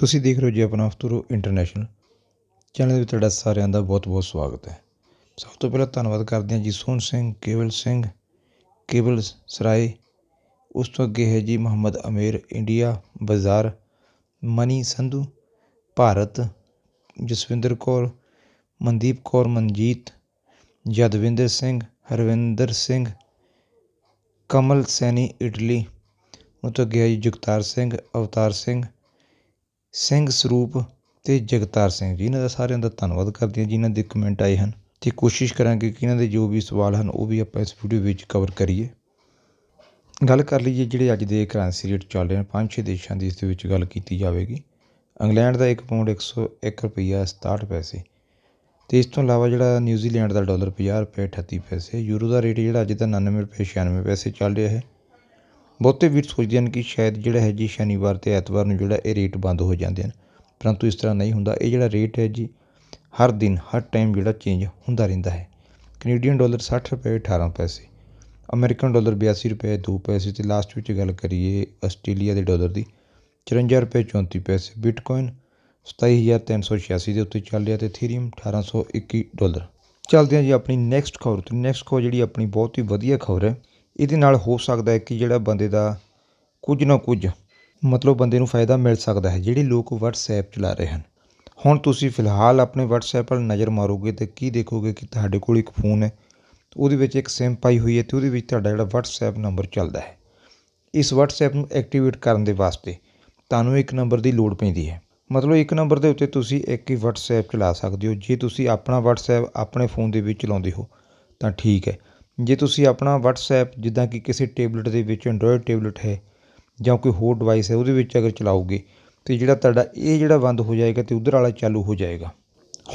ਤੁਸੀਂ ਦੇਖ ਰਹੇ ਹੋ ਜੀ ਆਪਣਾ ਅਫਤੂਰੋ ਇੰਟਰਨੈਸ਼ਨਲ ਚੈਨਲ ਦੇ ਵਿੱਚ ਤੁਹਾਡਾ ਸਾਰਿਆਂ ਦਾ ਬਹੁਤ-ਬਹੁਤ ਸਵਾਗਤ ਹੈ ਸਭ ਤੋਂ ਪਹਿਲਾਂ ਧੰਨਵਾਦ ਕਰਦੇ ਹਾਂ ਜੀ ਸੋਨ ਸਿੰਘ ਕੇਵਲ ਸਿੰਘ ਕੇਵਲ ਸਰਾਏ ਉਸ ਤੋਂ ਅੱਗੇ ਹੈ ਜੀ ਮੁਹੰਮਦ ਅਮੀਰ ਇੰਡੀਆ ਬਾਜ਼ਾਰ ਮਨੀ ਸੰਧੂ ਭਾਰਤ ਜਸਵਿੰਦਰ ਕੌਰ ਮਨਦੀਪ ਕੌਰ ਮਨਜੀਤ ਜਦਵਿੰਦਰ ਸਿੰਘ ਹਰਵਿੰਦਰ ਸਿੰਘ ਕਮਲ ਸੈਣੀ ਇਟਲੀ ਉਹ ਤੋਂ ਗਿਆ ਜੀ ਜਗਤਾਰ ਸਿੰਘ ਅਵਤਾਰ ਸਿੰਘ ਸਿੰਘ ਸਰੂਪ ਤੇ ਜਗਤਾਰ ਸਿੰਘ ਜੀ ਇਹਨਾਂ ਦਾ ਸਾਰਿਆਂ ਦਾ ਧੰਨਵਾਦ ਕਰਦੇ ਹਾਂ ਜਿਨ੍ਹਾਂ ਦੇ ਕਮੈਂਟ ਆਏ ਹਨ ਤੇ ਕੋਸ਼ਿਸ਼ ਕਰਾਂਗੇ ਕਿ ਇਹਨਾਂ ਦੇ ਜੋ ਵੀ ਸਵਾਲ ਹਨ ਉਹ ਵੀ ਆਪਾਂ ਇਸ ਵੀਡੀਓ ਵਿੱਚ ਕਵਰ ਕਰੀਏ ਗੱਲ ਕਰ ਲਈਏ ਜਿਹੜੇ ਅੱਜ ਦੇ ਕਰੰਸੀ ਰੇਟ ਚੱਲ ਰਹੇ ਹਨ ਪੰਜ ਛੇ ਦੇਸ਼ਾਂ ਦੀ ਇਸ ਦੇ ਵਿੱਚ ਗੱਲ ਕੀਤੀ ਜਾਵੇਗੀ ਇੰਗਲੈਂਡ ਦਾ 1 ਪਾਉਂਡ 101 ਰੁਪਇਆ 67 ਪੈਸੇ ਤੇ ਇਸ ਤੋਂ ਇਲਾਵਾ ਜਿਹੜਾ ਨਿਊਜ਼ੀਲੈਂਡ ਦਾ ਡਾਲਰ 50 ਰੁਪਏ 38 ਪੈਸੇ ਯੂਰੋ ਦਾ ਰੇਟ ਜਿਹੜਾ ਅੱਜ ਦਾ 99 ਰੁਪਏ 96 ਪੈਸੇ ਚੱਲ ਰਿਹਾ ਹੈ ਬਹੁਤੇ ਵੀਰ ਸੋਚਦੇ ਹਨ ਕਿ ਸ਼ਾਇਦ ਜਿਹੜਾ ਹੈ ਜੀ ਸ਼ਨੀਵਾਰ ਤੇ ਐਤਵਾਰ ਨੂੰ ਜਿਹੜਾ ਇਹ ਰੇਟ ਬੰਦ ਹੋ ਜਾਂਦੇ ਹਨ ਪਰੰਤੂ ਇਸ ਤਰ੍ਹਾਂ ਨਹੀਂ ਹੁੰਦਾ ਇਹ ਜਿਹੜਾ ਰੇਟ ਹੈ ਜੀ ਹਰ ਦਿਨ ਹਰ ਟਾਈਮ ਜਿਹੜਾ ਚੇਂਜ ਹੁੰਦਾ ਰਹਿੰਦਾ ਹੈ ਕੈਨੇਡੀਅਨ ਡਾਲਰ 60 ਰੁਪਏ 18 ਪੈਸੇ ਅਮਰੀਕਨ ਡਾਲਰ 82 ਰੁਪਏ 2 ਪੈਸੇ ਤੇ ਲਾਸਟ ਵਿੱਚ ਗੱਲ ਕਰੀਏ ਆਸਟ੍ਰੇਲੀਆ ਦੇ ਡਾਲਰ ਦੀ 54 ਰੁਪਏ 34 ਪੈਸੇ ਬਿਟਕੋਇਨ 27386 ਦੇ ਉੱਤੇ ਚੱਲ ਰਿਹਾ ਤੇ ਥੀਰੀਅਮ 1821 ਡਾਲਰ ਚੱਲਦੇ ਹਾਂ ਜੀ ਆਪਣੀ ਨੈਕਸਟ ਖਬਰ ਤੇ ਨੈਕਸਟ ਖਬਰ ਜਿਹੜੀ ਆਪਣੀ ਬਹੁਤ ਹੀ ਵਧੀਆ ਖਬਰ ਹੈ ਇਹਦੇ ਨਾਲ ਹੋ ਸਕਦਾ ਹੈ ਕਿ ਜਿਹੜਾ ਬੰਦੇ ਦਾ ਕੁਝ ਨਾ ਕੁਝ ਮਤਲਬ ਬੰਦੇ ਨੂੰ ਫਾਇਦਾ ਮਿਲ ਸਕਦਾ ਹੈ ਜਿਹੜੇ ਲੋਕ WhatsApp ਚਲਾ ਰਹੇ ਹਨ ਹੁਣ ਤੁਸੀਂ ਫਿਲਹਾਲ ਆਪਣੇ WhatsApp 'ਤੇ ਨਜ਼ਰ ਮਾਰੋਗੇ ਤੇ ਕੀ ਦੇਖੋਗੇ ਕਿ ਤੁਹਾਡੇ ਕੋਲ ਇੱਕ ਫੋਨ ਹੈ ਉਹਦੇ ਵਿੱਚ ਇੱਕ SIM ਪਾਈ ਹੋਈ ਹੈ ਤੇ ਉਹਦੇ ਵਿੱਚ ਤੁਹਾਡਾ ਜਿਹੜਾ WhatsApp ਨੰਬਰ ਚੱਲਦਾ ਹੈ ਇਸ WhatsApp ਨੂੰ ਐਕਟੀਵੇਟ ਕਰਨ ਦੇ ਵਾਸਤੇ ਤੁਹਾਨੂੰ ਇੱਕ ਨੰਬਰ ਦੀ ਲੋੜ ਪੈਂਦੀ ਹੈ ਮਤਲਬ ਇੱਕ ਨੰਬਰ ਦੇ ਉੱਤੇ ਤੁਸੀਂ ਇੱਕ ਹੀ WhatsApp ਚਲਾ ਸਕਦੇ ਹੋ ਜੇ ਤੁਸੀਂ ਆਪਣਾ WhatsApp ਆਪਣੇ ਫੋਨ ਦੇ ਵਿੱਚ ਚਲਾਉਂਦੇ ਹੋ ਤਾਂ ਠੀਕ ਹੈ ਜੇ ਤੁਸੀਂ ਆਪਣਾ WhatsApp ਜਿੱਦਾਂ ਕਿ ਕਿਸੇ ਟੇਬਲੇਟ ਦੇ ਵਿੱਚ Android ਟੇਬਲੇਟ ਹੈ ਜਾਂ ਕੋਈ ਹੋਰ ਡਿਵਾਈਸ ਹੈ ਉਹਦੇ ਵਿੱਚ ਅਗਰ ਚਲਾਓਗੇ ਤੇ ਜਿਹੜਾ ਤੁਹਾਡਾ ਇਹ ਜਿਹੜਾ ਬੰਦ ਹੋ ਜਾਏਗਾ ਤੇ ਉਧਰ ਵਾਲਾ ਚਾਲੂ ਹੋ ਜਾਏਗਾ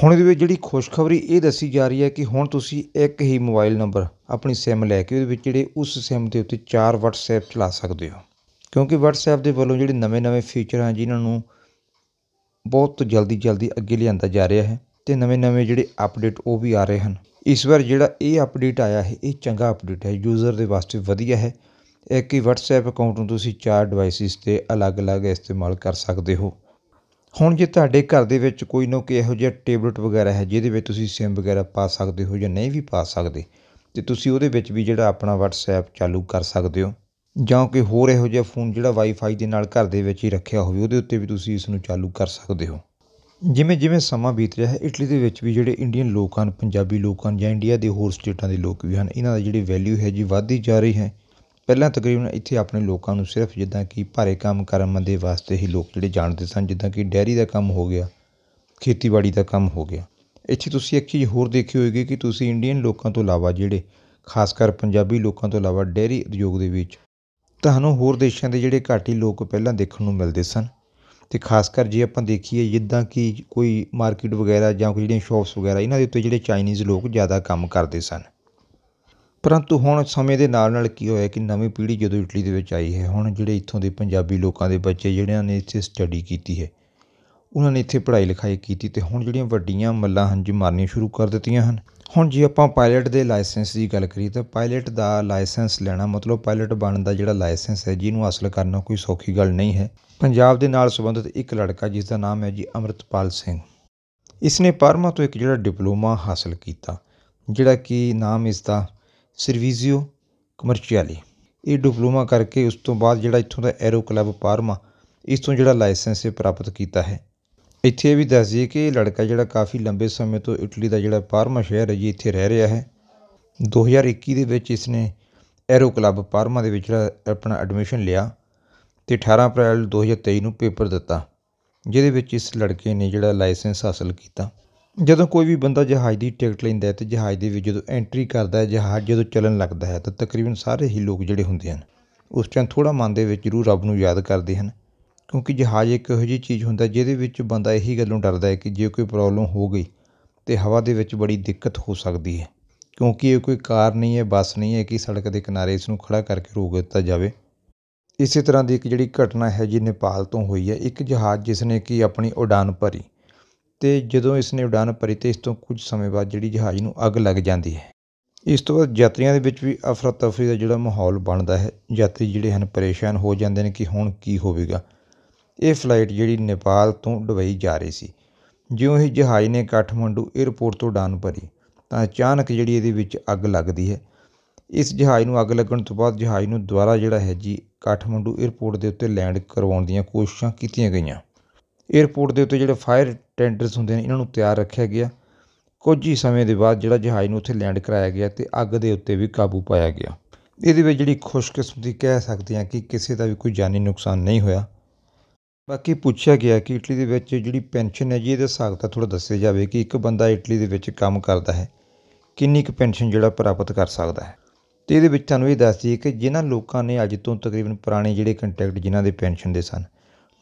ਹੁਣ ਇਹਦੇ ਵਿੱਚ ਜਿਹੜੀ ਖੁਸ਼ਖਬਰੀ ਇਹ ਦੱਸੀ ਜਾ ਰਹੀ ਹੈ ਕਿ ਹੁਣ ਤੁਸੀਂ ਇੱਕ ਹੀ ਮੋਬਾਈਲ ਨੰਬਰ ਆਪਣੀ ਸਿਮ ਲੈ ਕੇ ਉਹਦੇ ਵਿੱਚ ਜਿਹੜੇ ਉਸ ਸਿਮ ਦੇ ਉੱਤੇ ਚਾਰ WhatsApp ਚਲਾ ਸਕਦੇ ਹੋ ਕਿਉਂਕਿ WhatsApp ਦੇ ਵੱਲੋਂ ਜਿਹੜੇ ਨਵੇਂ-ਨਵੇਂ ਫੀਚਰ ਆ ਜਿਨ੍ਹਾਂ ਨੂੰ ਬਹੁਤ ਜਲਦੀ-ਜਲਦੀ ਅੱਗੇ ਲਿਆਂਦਾ ਜਾ ਰਿਹਾ ਹੈ ਤੇ ਨਵੇਂ-ਨਵੇਂ ਜਿਹੜੇ ਅਪਡੇਟ ਉਹ ਵੀ ਆ ਰਹੇ ਹਨ ਇਸ ਵਾਰ ਜਿਹੜਾ ਇਹ ਅਪਡੇਟ ਆਇਆ ਹੈ ਇਹ ਚੰਗਾ ਅਪਡੇਟ ਹੈ ਯੂਜ਼ਰ ਦੇ ਵਾਸਤੇ ਵਧੀਆ ਹੈ ਇੱਕ ਹੀ WhatsApp ਅਕਾਊਂਟ ਨੂੰ ਤੁਸੀਂ ਚਾਰ ਡਿਵਾਈਸਿਸ 'ਤੇ ਅਲੱਗ ਅਲੱਗ ਇਸਤੇਮਾਲ ਕਰ ਸਕਦੇ ਹੋ ਹੁਣ ਜੇ ਤੁਹਾਡੇ ਘਰ ਦੇ ਵਿੱਚ ਕੋਈ ਨੋ ਕਿ ਇਹੋ ਜਿਹਾ ਟੇਬਲਟ ਵਗੈਰਾ ਹੈ ਜਿਹਦੇ ਵਿੱਚ ਤੁਸੀਂ ਸਿਮ ਵਗੈਰਾ ਪਾ ਸਕਦੇ ਹੋ ਜਾਂ ਨਹੀਂ ਵੀ ਪਾ ਸਕਦੇ ਤੇ ਤੁਸੀਂ ਉਹਦੇ ਵਿੱਚ ਵੀ ਜਿਹੜਾ ਆਪਣਾ WhatsApp ਚਾਲੂ ਕਰ ਸਕਦੇ ਹੋ ਜਾਂ ਕਿ ਹੋਰ ਇਹੋ ਜਿਹਾ ਫੋਨ ਜਿਹੜਾ Wi-Fi ਦੇ ਨਾਲ ਘਰ ਦੇ ਵਿੱਚ ਹੀ ਰੱਖਿਆ ਹੋਵੇ ਉਹਦੇ ਉੱਤੇ ਵੀ ਤੁਸੀਂ ਇਸ ਨੂੰ ਚਾਲੂ ਕਰ ਸਕਦੇ ਹੋ ਜਿਵੇਂ ਜਿਵੇਂ ਸਮਾਂ ਬੀਤ ਰਿਹਾ ਹੈ ਇਟਲੀ ਦੇ ਵਿੱਚ ਵੀ ਜਿਹੜੇ ਇੰਡੀਅਨ ਲੋਕ ਹਨ ਪੰਜਾਬੀ ਲੋਕ ਹਨ ਜਾਂ ਇੰਡੀਆ ਦੇ ਹੋਰ ਸਟੇਟਾਂ ਦੇ ਲੋਕ ਵੀ ਹਨ ਇਹਨਾਂ ਦਾ ਜਿਹੜੀ ਵੈਲਿਊ ਹੈ ਜੀ ਵੱਧਦੀ ਜਾ ਰਹੀ ਹੈ ਪਹਿਲਾਂ ਤਕਰੀਬਨ ਇੱਥੇ ਆਪਣੇ ਲੋਕਾਂ ਨੂੰ ਸਿਰਫ ਜਿੱਦਾਂ ਕਿ ਭਾਰੇ ਕੰਮ ਕਰਮ ਦੇ ਵਾਸਤੇ ਹੀ ਲੋਕ ਜਿਹੜੇ ਜਾਣਦੇ ਸਨ ਜਿੱਦਾਂ ਕਿ ਡੈਰੀ ਦਾ ਕੰਮ ਹੋ ਗਿਆ ਖੇਤੀਬਾੜੀ ਦਾ ਕੰਮ ਹੋ ਗਿਆ ਇੱਥੇ ਤੁਸੀਂ ਇੱਕ ਚੀਜ਼ ਹੋਰ ਦੇਖੀ ਹੋਏਗੀ ਕਿ ਤੁਸੀਂ ਇੰਡੀਅਨ ਲੋਕਾਂ ਤੋਂ ਇਲਾਵਾ ਜਿਹੜੇ ਖਾਸ ਕਰ ਪੰਜਾਬੀ ਲੋਕਾਂ ਤੋਂ ਇਲਾਵਾ ਡੈਰੀ ਉਦਯੋਗ ਦੇ ਵਿੱਚ ਤੁਹਾਨੂੰ ਹੋਰ ਦੇਸ਼ਾਂ ਦੇ ਜਿਹੜੇ ਘਾਟੀ ਲੋਕ ਪਹਿਲਾਂ ਦੇਖਣ ਨੂੰ ਮਿਲਦੇ ਸਨ ਅਤੇ ਖਾਸ ਕਰ ਜੇ ਆਪਾਂ ਦੇਖੀਏ ਜਿੱਦਾਂ ਕਿ ਕੋਈ ਮਾਰਕੀਟ ਵਗੈਰਾ ਜਾਂ ਕੋਈ ਜਿਹੜੀਆਂ ਸ਼ੋਪਸ ਵਗੈਰਾ ਇਹਨਾਂ ਦੇ ਉੱਤੇ ਜਿਹੜੇ ਚਾਈਨੀਜ਼ ਲੋਕ ਜ਼ਿਆਦਾ ਕੰਮ ਕਰਦੇ ਸਨ ਪਰੰਤੂ ਹੁਣ ਸਮੇਂ ਦੇ ਨਾਲ ਨਾਲ ਕੀ ਹੋਇਆ ਕਿ ਨਵੀਂ ਪੀੜ੍ਹੀ ਜਦੋਂ ਇਟਲੀ ਦੇ ਵਿੱਚ ਆਈ ਹੈ ਹੁਣ ਜਿਹੜੇ ਇੱਥੋਂ ਦੇ ਪੰਜਾਬੀ ਲੋਕਾਂ ਦੇ ਬੱਚੇ ਜਿਹੜਿਆਂ ਨੇ ਇੱਥੇ ਸਟੱਡੀ ਕੀਤੀ ਹੈ ਉਹਨਾਂ ਨੇ ਇੱਥੇ ਪੜ੍ਹਾਈ ਲਿਖਾਈ ਕੀਤੀ ਅਤੇ ਹੁਣ ਜਿਹੜੀਆਂ ਵੱਡੀਆਂ ਮੱਲਾਂ ਹਨ ਜੀ ਮਾਰਨੀਆਂ ਸ਼ੁਰੂ ਕਰ ਦਿੱਤੀਆਂ ਹਨ ਹੁਣ ਜੇ ਆਪਾਂ ਪਾਇਲਟ ਦੇ ਲਾਇਸੈਂਸ ਦੀ ਗੱਲ ਕਰੀਏ ਤਾਂ ਪਾਇਲਟ ਦਾ ਲਾਇਸੈਂਸ ਲੈਣਾ ਮਤਲਬ ਪਾਇਲਟ ਬਣਨ ਦਾ ਜਿਹੜਾ ਲਾਇਸੈਂਸ ਹੈ ਜਿਹਨੂੰ ਹਾਸਲ ਕਰਨਾ ਕੋਈ ਸੌਖੀ ਗੱਲ ਨਹੀਂ ਹੈ ਪੰਜਾਬ ਦੇ ਨਾਲ ਸੰਬੰਧਿਤ ਇੱਕ ਲੜਕਾ ਜਿਸ ਦਾ ਨਾਮ ਹੈ ਜੀ ਅਮਰਤਪਾਲ ਸਿੰਘ ਇਸ ਨੇ ਪਰਮਾ ਤੋਂ ਇੱਕ ਜਿਹੜਾ ਡਿਪਲੋਮਾ ਹਾਸਲ ਕੀਤਾ ਜਿਹੜਾ ਕਿ ਨਾਮ ਇਸ ਦਾ ਸਰਵੀਜ਼ੀਓ ਕਮਰਸ਼ੀਅਲੀ ਇਹ ਡਿਪਲੋਮਾ ਕਰਕੇ ਉਸ ਤੋਂ ਬਾਅਦ ਜਿਹੜਾ ਇੱਥੋਂ ਦਾ ਐਰੋ ਕਲੱਬ ਪਰਮਾ ਇਸ ਤੋਂ ਜਿਹੜਾ ਲਾਇਸੈਂਸ ਇਹ ਪ੍ਰਾਪਤ ਕੀਤਾ ਹੈ ਇੱਥੇ ਇਹ ਵੀ ਦੱਸ ਦਈਏ ਕਿ ਇਹ ਲੜਕਾ ਜਿਹੜਾ ਕਾਫੀ ਲੰਬੇ ਸਮੇਂ ਤੋਂ ਇਟਲੀ ਦਾ ਜਿਹੜਾ ਪਾਰਮਾ ਸ਼ਹਿਰ ਹੈ ਜੀ ਇੱਥੇ ਰਹਿ ਰਿਹਾ ਹੈ 2021 ਦੇ ਵਿੱਚ ਇਸਨੇ ਐਰੋ ਕਲੱਬ ਪਾਰਮਾ ਦੇ ਵਿੱਚ ਆਪਣਾ ਐਡਮਿਸ਼ਨ ਲਿਆ ਤੇ 18 ਅਪ੍ਰੈਲ 2023 ਨੂੰ ਪੇਪਰ ਦਿੱਤਾ ਜਿਹਦੇ ਵਿੱਚ ਇਸ ਲੜਕੇ ਨੇ ਜਿਹੜਾ ਲਾਇਸੈਂਸ ਹਾਸਲ ਕੀਤਾ ਜਦੋਂ ਕੋਈ ਵੀ ਬੰਦਾ ਜਹਾਜ਼ ਦੀ ਟਿਕਟ ਲੈਂਦਾ ਹੈ ਤੇ ਜਹਾਜ਼ ਦੇ ਵਿੱਚ ਜਦੋਂ ਐਂਟਰੀ ਕਰਦਾ ਹੈ ਜਹਾਜ਼ ਜਦੋਂ ਚੱਲਣ ਲੱਗਦਾ ਹੈ ਤਾਂ ਤਕਰੀਬਨ ਸਾਰੇ ਹੀ ਲੋਕ ਜਿਹੜੇ ਹੁੰਦੇ ਹਨ ਉਸ ਟਾਈਮ ਥੋੜਾ ਮਨ ਦੇ ਵਿੱਚ ਜ਼ਰੂਰ ਰੱਬ ਨੂੰ ਯਾਦ ਕਰਦੇ ਹਨ ਕਿਉਂਕਿ ਜਹਾਜ਼ ਇੱਕ ਇਹੋ ਜਿਹੀ ਚੀਜ਼ ਹੁੰਦਾ ਜਿਹਦੇ ਵਿੱਚ ਬੰਦਾ ਇਹੀ ਗੱਲੋਂ ਡਰਦਾ ਹੈ ਕਿ ਜੇ ਕੋਈ ਪ੍ਰੋਬਲਮ ਹੋ ਗਈ ਤੇ ਹਵਾ ਦੇ ਵਿੱਚ ਬੜੀ ਦਿੱਕਤ ਹੋ ਸਕਦੀ ਹੈ ਕਿਉਂਕਿ ਇਹ ਕੋਈ ਕਾਰ ਨਹੀਂ ਹੈ ਬੱਸ ਨਹੀਂ ਹੈ ਕਿ ਸੜਕ ਦੇ ਕਿਨਾਰੇ ਇਸ ਨੂੰ ਖੜਾ ਕਰਕੇ ਰੋਕ ਦਿੱਤਾ ਜਾਵੇ ਇਸੇ ਤਰ੍ਹਾਂ ਦੀ ਇੱਕ ਜਿਹੜੀ ਘਟਨਾ ਹੈ ਜੀ ਨੇਪਾਲ ਤੋਂ ਹੋਈ ਹੈ ਇੱਕ ਜਹਾਜ਼ ਜਿਸ ਨੇ ਕਿ ਆਪਣੀ ਉਡਾਨ ਭਰੀ ਤੇ ਜਦੋਂ ਇਸ ਨੇ ਉਡਾਨ ਭਰੀ ਤੇ ਇਸ ਤੋਂ ਕੁਝ ਸਮੇਂ ਬਾਅਦ ਜਿਹੜੀ ਜਹਾਜ਼ ਨੂੰ ਅੱਗ ਲੱਗ ਜਾਂਦੀ ਹੈ ਇਸ ਤੋਂ ਬਾਅਦ ਯਾਤਰੀਆਂ ਦੇ ਵਿੱਚ ਵੀ ਅਫਰਾ ਤਫਰੀ ਦਾ ਜਿਹੜਾ ਮਾਹੌਲ ਬਣਦਾ ਹੈ ਯਾਤਰੀ ਜਿਹੜੇ ਹਨ ਪਰੇਸ਼ਾਨ ਹੋ ਜਾਂਦੇ ਨੇ ਕਿ ਹੁਣ ਕੀ ਹੋਵੇਗਾ ਇਹ ਫਲਾਈਟ ਜਿਹੜੀ ਨੇਪਾਲ ਤੋਂ ਦੁਬਈ ਜਾ ਰਹੀ ਸੀ ਜਿਉਂ ਹੀ ਜਹਾਜ਼ ਨੇ ਕਾਠਮੰਡੂ ਏਅਰਪੋਰਟ ਤੋਂ ਉਡਾਨ ਭਰੀ ਤਾਂ ਅਚਾਨਕ ਜਿਹੜੀ ਇਹਦੇ ਵਿੱਚ ਅੱਗ ਲੱਗਦੀ ਹੈ ਇਸ ਜਹਾਜ਼ ਨੂੰ ਅੱਗ ਲੱਗਣ ਤੋਂ ਬਾਅਦ ਜਹਾਜ਼ ਨੂੰ ਦੁਬਾਰਾ ਜਿਹੜਾ ਹੈ ਜੀ ਕਾਠਮੰਡੂ ਏਅਰਪੋਰਟ ਦੇ ਉੱਤੇ ਲੈਂਡ ਕਰਵਾਉਣ ਦੀਆਂ ਕੋਸ਼ਿਸ਼ਾਂ ਕੀਤੀਆਂ ਗਈਆਂ ਏਅਰਪੋਰਟ ਦੇ ਉੱਤੇ ਜਿਹੜੇ ਫਾਇਰ ਟੈਂਡਰਸ ਹੁੰਦੇ ਨੇ ਇਹਨਾਂ ਨੂੰ ਤਿਆਰ ਰੱਖਿਆ ਗਿਆ ਕੁਝ ਹੀ ਸਮੇਂ ਦੇ ਬਾਅਦ ਜਿਹੜਾ ਜਹਾਜ਼ ਨੂੰ ਉੱਥੇ ਲੈਂਡ ਕਰਾਇਆ ਗਿਆ ਤੇ ਅੱਗ ਦੇ ਉੱਤੇ ਵੀ ਕਾਬੂ ਪਾਇਆ ਗਿਆ ਇਹਦੇ ਵਿੱਚ ਜਿਹੜੀ ਖੁਸ਼ਕਿਸਮਤੀ ਕਹਿ ਸਕਦੇ ਹਾਂ ਕਿ ਕਿਸੇ ਦਾ ਵੀ ਕੋਈ ਜਾਨੀ ਨੁਕਸਾਨ ਨਹੀਂ ਹੋਇਆ ਬਾਕੀ ਪੁੱਛਿਆ ਗਿਆ ਕਿ ਇਟਲੀ ਦੇ ਵਿੱਚ ਜਿਹੜੀ ਪੈਨਸ਼ਨ ਹੈ ਜੀ ਇਹਦਾ ਹਿਸਾਬ ਤਾਂ ਥੋੜਾ ਦੱਸਿਆ ਜਾਵੇ ਕਿ ਇੱਕ ਬੰਦਾ ਇਟਲੀ ਦੇ ਵਿੱਚ ਕੰਮ ਕਰਦਾ ਹੈ ਕਿੰਨੀ ਕੁ ਪੈਨਸ਼ਨ ਜਿਹੜਾ ਪ੍ਰਾਪਤ ਕਰ ਸਕਦਾ ਹੈ ਤੇ ਇਹਦੇ ਵਿੱਚ ਤੁਹਾਨੂੰ ਇਹ ਦੱਸ ਦਈਏ ਕਿ ਜਿਨ੍ਹਾਂ ਲੋਕਾਂ ਨੇ ਅੱਜ ਤੋਂ ਤਕਰੀਬਨ ਪੁਰਾਣੇ ਜਿਹੜੇ ਕੰਟੈਕਟ ਜਿਨ੍ਹਾਂ ਦੇ ਪੈਨਸ਼ਨ ਦੇ ਸਨ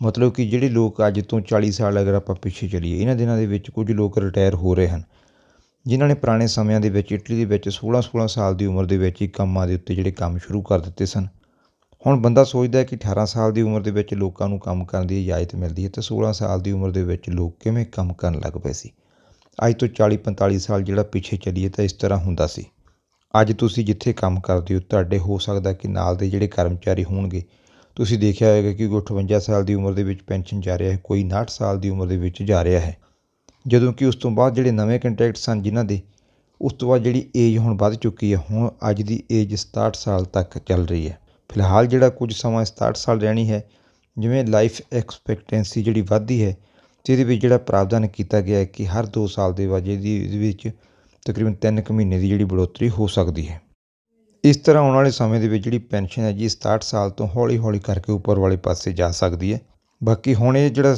ਮਤਲਬ ਕਿ ਜਿਹੜੇ ਲੋਕ ਅੱਜ ਤੋਂ 40 ਸਾਲ ਅਗਰ ਆਪਾਂ ਪਿੱਛੇ ਚਲੀਏ ਇਹਨਾਂ ਦਿਨਾਂ ਦੇ ਵਿੱਚ ਕੁਝ ਲੋਕ ਰਿਟਾਇਰ ਹੋ ਰਹੇ ਹਨ ਜਿਨ੍ਹਾਂ ਨੇ ਪੁਰਾਣੇ ਸਮਿਆਂ ਦੇ ਵਿੱਚ ਇਟਲੀ ਦੇ ਵਿੱਚ 16-16 ਸਾਲ ਦੀ ਉਮਰ ਦੇ ਵਿੱਚ ਹੀ ਕੰਮਾਂ ਦੇ ਉੱਤੇ ਜਿਹੜੇ ਕੰਮ ਸ਼ੁਰੂ ਕਰ ਦਿੱਤੇ ਸਨ ਹੁਣ ਬੰਦਾ ਸੋਚਦਾ ਕਿ 18 ਸਾਲ ਦੀ ਉਮਰ ਦੇ ਵਿੱਚ ਲੋਕਾਂ ਨੂੰ ਕੰਮ ਕਰਨ ਦੀ ਇਜਾਜ਼ਤ ਮਿਲਦੀ ਹੈ ਤੇ 16 ਸਾਲ ਦੀ ਉਮਰ ਦੇ ਵਿੱਚ ਲੋਕ ਕਿਵੇਂ ਕੰਮ ਕਰਨ ਲੱਗ ਪਏ ਸੀ ਅੱਜ ਤੋਂ 40 45 ਸਾਲ ਜਿਹੜਾ ਪਿੱਛੇ ਚੱਲੀਏ ਤਾਂ ਇਸ ਤਰ੍ਹਾਂ ਹੁੰਦਾ ਸੀ ਅੱਜ ਤੁਸੀਂ ਜਿੱਥੇ ਕੰਮ ਕਰਦੇ ਹੋ ਤੁਹਾਡੇ ਹੋ ਸਕਦਾ ਕਿ ਨਾਲ ਦੇ ਜਿਹੜੇ ਕਰਮਚਾਰੀ ਹੋਣਗੇ ਤੁਸੀਂ ਦੇਖਿਆ ਹੋਵੇਗਾ ਕਿ ਕੋਈ 58 ਸਾਲ ਦੀ ਉਮਰ ਦੇ ਵਿੱਚ ਪੈਨਸ਼ਨ ਜਾ ਰਿਹਾ ਹੈ ਕੋਈ 59 ਸਾਲ ਦੀ ਉਮਰ ਦੇ ਵਿੱਚ ਜਾ ਰਿਹਾ ਹੈ ਜਦੋਂ ਕਿ ਉਸ ਤੋਂ ਬਾਅਦ ਜਿਹੜੇ ਨਵੇਂ ਕੰਟਰੈਕਟ ਸਨ ਜਿਨ੍ਹਾਂ ਦੇ ਉਸ ਤੋਂ ਬਾਅਦ ਜਿਹੜੀ ਏਜ ਹੁਣ ਵੱਧ ਚੁੱਕੀ ਹੈ ਹੁਣ ਅੱਜ ਦੀ ਏਜ 67 ਸਾਲ ਤੱਕ ਚੱਲ ਰਹੀ ਹੈ ਫਿਲਹਾਲ ਜਿਹੜਾ ਕੁਝ ਸਮਾਂ 67 ਸਾਲ ਰਹਿਣੀ ਹੈ ਜਿਵੇਂ ਲਾਈਫ ਐਕਸਪੈਕਟੈਂਸੀ ਜਿਹੜੀ ਵਧਦੀ ਹੈ ਤੇ ਇਹਦੇ ਵਿੱਚ ਜਿਹੜਾ ਪ੍ਰਾਵਧਾਨ ਕੀਤਾ ਗਿਆ ਹੈ ਕਿ ਹਰ 2 ਸਾਲ ਦੇ ਬਾਅਦ ਦੀ ਇਹਦੇ ਵਿੱਚ ਤਕਰੀਬਨ 3 ਕੁ ਮਹੀਨੇ ਦੀ ਜਿਹੜੀ ਬੜੋਤਰੀ ਹੋ ਸਕਦੀ ਹੈ ਇਸ ਤਰ੍ਹਾਂ ਆਉਣ ਵਾਲੇ ਸਮੇਂ ਦੇ ਵਿੱਚ ਜਿਹੜੀ ਪੈਨਸ਼ਨ ਹੈ ਜੀ 67 ਸਾਲ ਤੋਂ ਹੌਲੀ-ਹੌਲੀ ਕਰਕੇ ਉੱਪਰ ਵਾਲੇ ਪਾਸੇ ਜਾ ਸਕਦੀ ਹੈ ਬਾਕੀ ਹੁਣ ਇਹ ਜਿਹੜਾ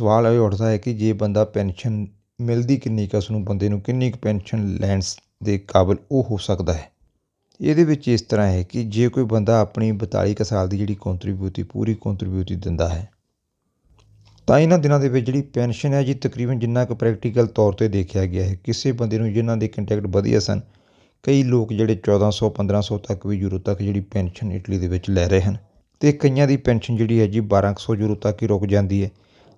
ਸਵਾਲ ਆਇਆ ਉੱਠਦਾ ਹੈ ਕਿ ਜੇ ਬੰਦਾ ਪੈਨਸ਼ਨ ਮਿਲਦੀ ਕਿੰਨੀ ਕਿਸ ਨੂੰ ਬੰਦੇ ਨੂੰ ਕਿੰਨੀ ਕੁ ਪੈਨਸ਼ਨ ਲੈਂਸ ਦੇ ਕਾਬਿਲ ਉਹ ਹੋ ਸਕਦਾ ਹੈ ਇਹਦੇ ਵਿੱਚ ਇਸ ਤਰ੍ਹਾਂ ਹੈ ਕਿ ਜੇ ਕੋਈ ਬੰਦਾ ਆਪਣੀ 42 ਸਾਲ ਦੀ ਜਿਹੜੀ ਕੰਟਰੀਬਿਊਟੀ ਪੂਰੀ ਕੰਟਰੀਬਿਊਟੀ ਦਿੰਦਾ ਹੈ ਤਾਂ ਇਹਨਾਂ ਦਿਨਾਂ ਦੇ ਵਿੱਚ ਜਿਹੜੀ ਪੈਨਸ਼ਨ ਹੈ ਜੀ ਤਕਰੀਬਨ ਜਿੰਨਾ ਕੁ ਪ੍ਰੈਕਟੀਕਲ ਤੌਰ ਤੇ ਦੇਖਿਆ ਗਿਆ ਹੈ ਕਿਸੇ ਬੰਦੇ ਨੂੰ ਜਿਨ੍ਹਾਂ ਦੇ ਕੰਟੈਕਟ ਵਧੀਆ ਸਨ ਕਈ ਲੋਕ ਜਿਹੜੇ 1400 1500 ਤੱਕ ਵੀ ਯੂਰੋ ਤੱਕ ਜਿਹੜੀ ਪੈਨਸ਼ਨ ਇਟਲੀ ਦੇ ਵਿੱਚ ਲੈ ਰਹੇ ਹਨ ਤੇ ਕਈਆਂ ਦੀ ਪੈਨਸ਼ਨ ਜਿਹੜੀ ਹੈ ਜੀ 1200 ਯੂਰੋ ਤੱਕ ਹੀ ਰੁਕ ਜਾਂਦੀ ਹੈ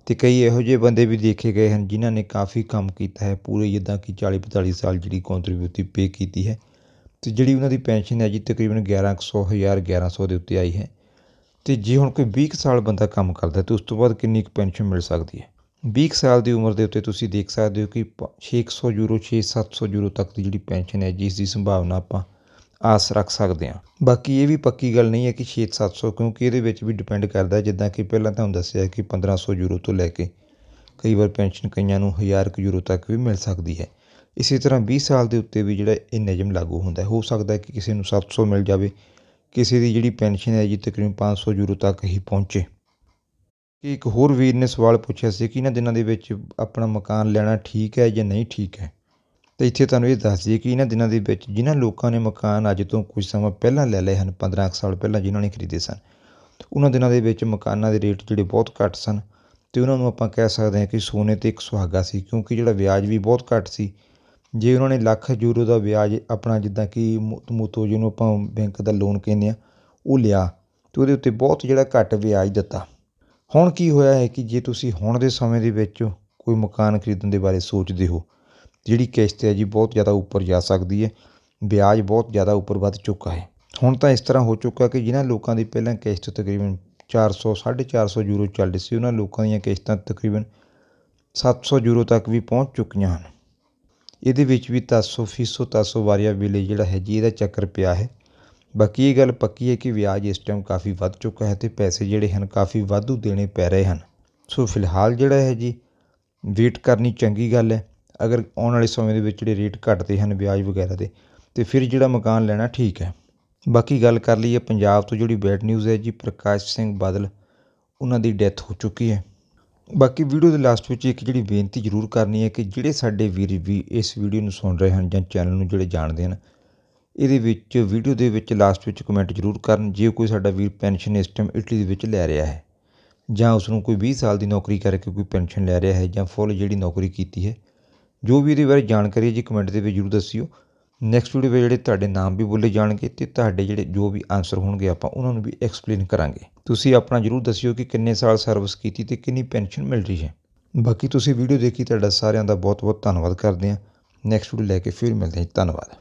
ਤੇ ਕਈ ਇਹੋ ਜਿਹੇ ਬੰਦੇ ਵੀ ਦੇਖੇ ਗਏ ਹਨ ਜਿਨ੍ਹਾਂ ਨੇ ਕਾਫੀ ਕੰਮ ਕੀਤਾ ਹੈ ਪੂਰੇ ਜਿੱਦਾਂ ਕਿ 40 45 ਸਾਲ ਜਿਹੜੀ ਕੰਟਰੀਬਿਊਟੀ ਪੇ ਕੀਤੀ ਹੈ ਤੇ ਜਿਹੜੀ ਉਹਨਾਂ ਦੀ ਪੈਨਸ਼ਨ ਹੈ ਜੀ ਤਕਰੀਬਨ 1100 1100 ਹਜ਼ਾਰ ਦੇ ਉੱਤੇ ਆਈ ਹੈ ਤੇ ਜੇ ਹੁਣ ਕੋਈ 20 ਸਾਲ ਬੰਦਾ ਕੰਮ ਕਰਦਾ ਤੇ ਉਸ ਤੋਂ ਬਾਅਦ ਕਿੰਨੀ ਕੁ ਪੈਨਸ਼ਨ ਮਿਲ ਸਕਦੀ ਹੈ 20 ਸਾਲ ਦੀ ਉਮਰ ਦੇ ਉੱਤੇ ਤੁਸੀਂ ਦੇਖ ਸਕਦੇ ਹੋ ਕਿ 600 ਯੂਰੋ 6-700 ਯੂਰੋ ਤੱਕ ਦੀ ਜਿਹੜੀ ਪੈਨਸ਼ਨ ਹੈ ਜਿਸ ਦੀ ਸੰਭਾਵਨਾ ਆਪਾਂ ਆਸ ਰੱਖ ਸਕਦੇ ਹਾਂ ਬਾਕੀ ਇਹ ਵੀ ਪੱਕੀ ਗੱਲ ਨਹੀਂ ਹੈ ਕਿ 6-700 ਕਿਉਂਕਿ ਇਹਦੇ ਵਿੱਚ ਵੀ ਡਿਪੈਂਡ ਕਰਦਾ ਜਿੱਦਾਂ ਕਿ ਪਹਿਲਾਂ ਤੁਹਾਨੂੰ ਦੱਸਿਆ ਕਿ 1500 ਯੂਰੋ ਤੋਂ ਲੈ ਕੇ ਕਈ ਵਾਰ ਪੈਨਸ਼ਨ ਕਈਆਂ ਨੂੰ 1000 ਯੂਰੋ ਤੱਕ ਵੀ ਮਿਲ ਸਕਦੀ ਹੈ ਇਸੇ ਤਰ੍ਹਾਂ 20 ਸਾਲ ਦੇ ਉੱਤੇ ਵੀ ਜਿਹੜਾ ਇਹ ਨਿਯਮ ਲਾਗੂ ਹੁੰਦਾ ਹੈ ਹੋ ਸਕਦਾ ਹੈ ਕਿ ਕਿਸੇ ਨੂੰ 700 ਮਿਲ ਜਾਵੇ ਕਿਸੇ ਦੀ ਜਿਹੜੀ ਪੈਨਸ਼ਨ ਹੈ ਜੀ ਤਕਰੀਬਨ 500 ਯੂਰੋ ਤੱਕ ਹੀ ਪਹੁੰਚੇ ਕਿ ਇੱਕ ਹੋਰ ਵੀਰ ਨੇ ਸਵਾਲ ਪੁੱਛਿਆ ਸੀ ਕਿ ਇਹਨਾਂ ਦਿਨਾਂ ਦੇ ਵਿੱਚ ਆਪਣਾ ਮਕਾਨ ਲੈਣਾ ਠੀਕ ਹੈ ਜਾਂ ਨਹੀਂ ਠੀਕ ਹੈ ਤੇ ਇੱਥੇ ਤੁਹਾਨੂੰ ਇਹ ਦੱਸ ਦਈਏ ਕਿ ਇਹਨਾਂ ਦਿਨਾਂ ਦੇ ਵਿੱਚ ਜਿਨ੍ਹਾਂ ਲੋਕਾਂ ਨੇ ਮਕਾਨ ਅੱਜ ਤੋਂ ਕੁਝ ਸਮਾਂ ਪਹਿਲਾਂ ਲੈ ਲਏ ਹਨ 15 ਸਾਲ ਪਹਿਲਾਂ ਜਿਨ੍ਹਾਂ ਨੇ ਖਰੀਦੇ ਸਨ ਉਹਨਾਂ ਦਿਨਾਂ ਦੇ ਵਿੱਚ ਮਕਾਨਾਂ ਦੇ ਰੇਟ ਜਿਹੜੇ ਬਹੁਤ ਘੱਟ ਸਨ ਤੇ ਉਹਨਾਂ ਨੂੰ ਆਪਾਂ ਕਹਿ ਸਕਦੇ ਹਾਂ ਕਿ ਸੋਨੇ ਤੇ ਇੱਕ ਸੁਹਾਗਾ ਸੀ ਕਿਉਂਕਿ ਜਿਹੜਾ ਵਿਆਜ ਵੀ ਬਹੁਤ ਘੱਟ ਸੀ ਜੇ ਉਹਨਾਂ ਨੇ ਲੱਖ ਯੂਰੋ ਦਾ ਵਿਆਜ ਆਪਣਾ ਜਿੱਦਾਂ ਕਿ ਮੁਤਮੂਤੋ ਜਿਹਨੂੰ ਆਪਾਂ ਬੈਂਕ ਦਾ ਲੋਨ ਕਹਿੰਦੇ ਹਾਂ ਉਹ ਲਿਆ ਅਤੇ ਉਹਦੇ ਉੱਤੇ ਬਹੁਤ ਜਿਹੜਾ ਘੱਟ ਵਿਆਜ ਦਿੱਤਾ ਹੁਣ ਕੀ ਹੋਇਆ ਹੈ ਕਿ ਜੇ ਤੁਸੀਂ ਹੁਣ ਦੇ ਸਮੇਂ ਦੇ ਵਿੱਚ ਕੋਈ ਮਕਾਨ ਖਰੀਦਣ ਦੇ ਬਾਰੇ ਸੋਚਦੇ ਹੋ ਜਿਹੜੀ ਕਿਸ਼ਤ ਹੈ ਜੀ ਬਹੁਤ ਜ਼ਿਆਦਾ ਉੱਪਰ ਜਾ ਸਕਦੀ ਹੈ ਵਿਆਜ ਬਹੁਤ ਜ਼ਿਆਦਾ ਉੱਪਰ ਵੱਧ ਚੁੱਕਾ ਹੈ ਹੁਣ ਤਾਂ ਇਸ ਤਰ੍ਹਾਂ ਹੋ ਚੁੱਕਾ ਕਿ ਜਿਨ੍ਹਾਂ ਲੋਕਾਂ ਦੀ ਪਹਿਲਾਂ ਕਿਸ਼ਤ ਤਕਰੀਬਨ 400 450 ਯੂਰੋ ਚੱਲਦੀ ਸੀ ਉਹਨਾਂ ਲੋਕਾਂ ਦੀਆਂ ਕਿਸ਼ਤਾਂ ਤਕਰੀਬਨ 700 ਯੂਰੋ ਤੱਕ ਵੀ ਪਹੁੰਚ ਚੁੱਕੀਆਂ ਹਨ ਇਹਦੇ ਵਿੱਚ ਵੀ ਤਾਸੋ ਫੀਸੋ ਤਾਸੋ ਵਾਰੀਆ ਵੇਲੇ ਜਿਹੜਾ ਹੈ ਜੀ ਇਹਦਾ ਚੱਕਰ ਪਿਆ ਹੈ ਬਾਕੀ ਇਹ ਗੱਲ ਪੱਕੀ ਹੈ ਕਿ ਵਿਆਜ ਇਸ ਟਾਈਮ ਕਾਫੀ ਵੱਧ ਚੁੱਕਾ ਹੈ ਤੇ ਪੈਸੇ ਜਿਹੜੇ ਹਨ ਕਾਫੀ ਵਾਧੂ ਦੇਣੇ ਪੈ ਰਹੇ ਹਨ ਸੋ ਫਿਲਹਾਲ ਜਿਹੜਾ ਹੈ ਜੀ ਵੇਟ ਕਰਨੀ ਚੰਗੀ ਗੱਲ ਹੈ ਅਗਰ ਆਉਣ ਵਾਲੇ ਸਮੇਂ ਦੇ ਵਿੱਚ ਜਿਹੜੇ ਰੇਟ ਘਟਦੇ ਹਨ ਵਿਆਜ ਵਗੈਰਾ ਦੇ ਤੇ ਫਿਰ ਜਿਹੜਾ ਮਕਾਨ ਲੈਣਾ ਠੀਕ ਹੈ ਬਾਕੀ ਗੱਲ ਕਰ ਲਈਏ ਪੰਜਾਬ ਤੋਂ ਜਿਹੜੀ ਬੈਡ ਨਿਊਜ਼ ਹੈ ਜੀ ਪ੍ਰਕਾਸ਼ ਸਿੰਘ ਬਾਦਲ ਉਹਨਾਂ ਦੀ ਡੈਥ ਹੋ ਚੁੱਕੀ ਹੈ ਬਾਕੀ ਵੀਡੀਓ ਦੇ ਲਾਸਟ ਵਿੱਚ ਇੱਕ ਜਿਹੜੀ ਬੇਨਤੀ ਜ਼ਰੂਰ ਕਰਨੀ ਹੈ ਕਿ ਜਿਹੜੇ ਸਾਡੇ ਵੀਰ ਵੀ ਇਸ ਵੀਡੀਓ ਨੂੰ ਸੁਣ ਰਹੇ ਹਨ ਜਾਂ ਚੈਨਲ ਨੂੰ ਜਿਹੜੇ ਜਾਣਦੇ ਹਨ ਇਹਦੇ ਵਿੱਚ ਵੀਡੀਓ ਦੇ ਵਿੱਚ ਲਾਸਟ ਵਿੱਚ ਕਮੈਂਟ ਜ਼ਰੂਰ ਕਰਨ ਜੇ ਕੋਈ ਸਾਡਾ ਵੀਰ ਪੈਨਸ਼ਨ ਇਸ ਟਾਈਮ ਇਟਲੀ ਦੇ ਵਿੱਚ ਲੈ ਰਿਹਾ ਹੈ ਜਾਂ ਉਸ ਨੂੰ ਕੋਈ 20 ਸਾਲ ਦੀ ਨੌਕਰੀ ਕਰਕੇ ਕੋਈ ਪੈਨਸ਼ਨ ਲੈ ਰਿਹਾ ਹੈ ਜਾਂ ਫੁੱਲ ਜਿਹੜੀ ਨੌਕਰੀ ਕੀਤੀ ਹੈ ਜੋ ਵੀ ਇਹਦੇ ਬਾਰੇ ਜਾਣਕਾਰੀ ਹੈ ਜੀ ਕਮੈਂਟ ਦੇ ਵਿੱਚ ਜ਼ਰੂਰ ਦੱਸਿਓ ਨੈਕਸਟ ਵੀਡੀਓ ਵਿੱਚ ਜਿਹੜੇ ਤੁਹਾਡੇ ਨਾਮ ਵੀ ਬੋਲੇ ਜਾਣਗੇ ਤੇ ਤੁਹਾਡੇ ਜਿਹੜੇ ਜੋ ਵੀ ਆਨਸਰ ਹੋਣਗੇ ਆਪਾਂ ਉਹਨਾਂ ਨੂੰ ਵੀ ਐਕਸਪਲੇਨ ਕਰਾਂਗੇ ਤੁਸੀਂ ਆਪਣਾ ਜਰੂਰ ਦੱਸਿਓ ਕਿ ਕਿੰਨੇ ਸਾਲ ਸਰਵਿਸ ਕੀਤੀ ਤੇ ਕਿੰਨੀ ਪੈਨਸ਼ਨ ਮਿਲ ਰਹੀ ਹੈ ਬਾਕੀ ਤੁਸੀਂ ਵੀਡੀਓ ਦੇਖੀ ਤੁਹਾਡਾ ਸਾਰਿਆਂ ਦਾ ਬਹੁਤ ਬਹੁਤ ਧੰਨਵਾਦ ਕਰਦੇ ਹਾਂ ਨੈਕਸਟ ਵੀਡੀਓ ਲੈ ਕੇ ਫਿਰ ਮਿਲਦੇ ਹਾਂ ਧੰਨਵਾਦ